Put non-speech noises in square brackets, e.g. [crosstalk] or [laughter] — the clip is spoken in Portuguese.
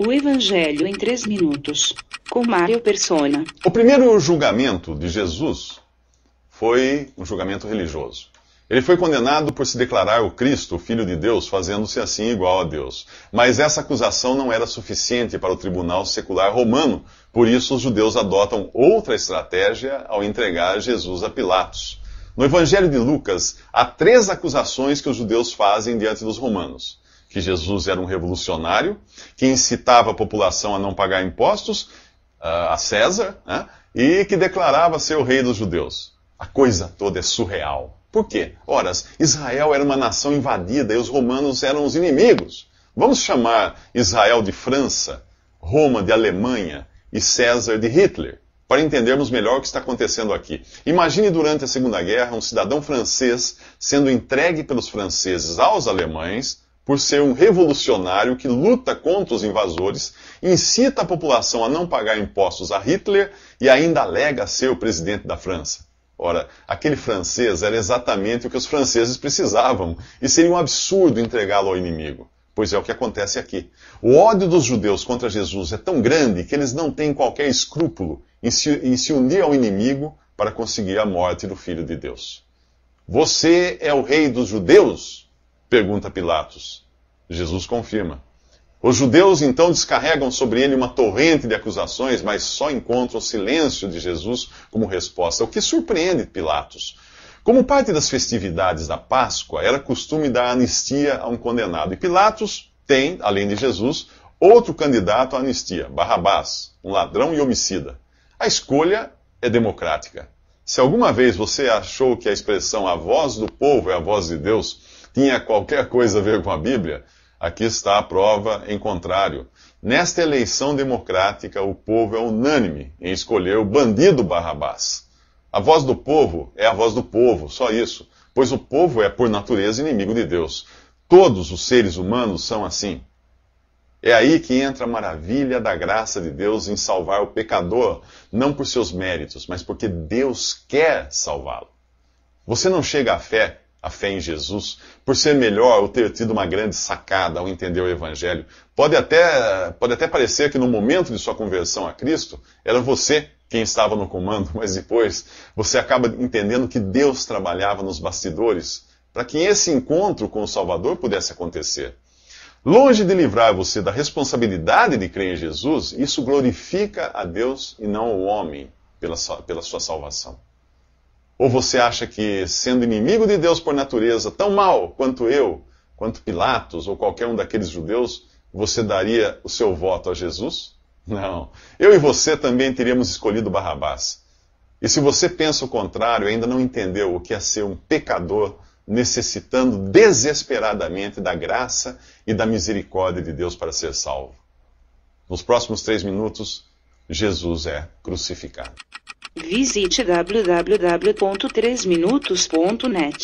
O Evangelho em 3 minutos, com Mário Persona. O primeiro julgamento de Jesus foi um julgamento religioso. Ele foi condenado por se declarar o Cristo, o Filho de Deus, fazendo-se assim igual a Deus. Mas essa acusação não era suficiente para o tribunal secular romano, por isso os judeus adotam outra estratégia ao entregar Jesus a Pilatos. No Evangelho de Lucas, há três acusações que os judeus fazem diante dos romanos que Jesus era um revolucionário, que incitava a população a não pagar impostos ah, a César né, e que declarava ser o rei dos judeus. A coisa toda é surreal. Por quê? Ora, Israel era uma nação invadida e os romanos eram os inimigos. Vamos chamar Israel de França, Roma de Alemanha e César de Hitler, para entendermos melhor o que está acontecendo aqui. Imagine durante a Segunda Guerra um cidadão francês sendo entregue pelos franceses aos alemães por ser um revolucionário que luta contra os invasores, incita a população a não pagar impostos a Hitler e ainda alega ser o presidente da França. Ora, aquele francês era exatamente o que os franceses precisavam, e seria um absurdo entregá-lo ao inimigo. Pois é o que acontece aqui. O ódio dos judeus contra Jesus é tão grande que eles não têm qualquer escrúpulo em se, em se unir ao inimigo para conseguir a morte do Filho de Deus. Você é o rei dos judeus? Pergunta Pilatos. Jesus confirma. Os judeus então descarregam sobre ele uma torrente de acusações, mas só encontram o silêncio de Jesus como resposta, o que surpreende Pilatos. Como parte das festividades da Páscoa, era costume dar anistia a um condenado. E Pilatos tem, além de Jesus, outro candidato à anistia, Barrabás, um ladrão e homicida. A escolha é democrática. Se alguma vez você achou que a expressão a voz do povo é a voz de Deus, tinha qualquer coisa a ver com a Bíblia, aqui está a prova em contrário. Nesta eleição democrática, o povo é unânime em escolher o bandido Barrabás. A voz do povo é a voz do povo, só isso, pois o povo é, por natureza, inimigo de Deus. Todos os seres humanos são assim. É aí que entra a maravilha da graça de Deus em salvar o pecador, não por seus méritos, mas porque Deus quer salvá-lo. Você não chega à fé a fé em Jesus, por ser melhor ou ter tido uma grande sacada ao entender o Evangelho. Pode até, pode até parecer que no momento de sua conversão a Cristo, era você quem estava no comando, [laughs] mas depois você acaba entendendo que Deus trabalhava nos bastidores para que esse encontro com o Salvador pudesse acontecer. Longe de livrar você da responsabilidade de crer em Jesus, isso glorifica a Deus e não o homem pela, pela sua salvação. Ou você acha que, sendo inimigo de Deus por natureza, tão mal quanto eu, quanto Pilatos ou qualquer um daqueles judeus, você daria o seu voto a Jesus? Não. Eu e você também teríamos escolhido Barrabás. E se você pensa o contrário, ainda não entendeu o que é ser um pecador necessitando desesperadamente da graça e da misericórdia de Deus para ser salvo. Nos próximos três minutos, Jesus é crucificado. Visite www.3minutos.net.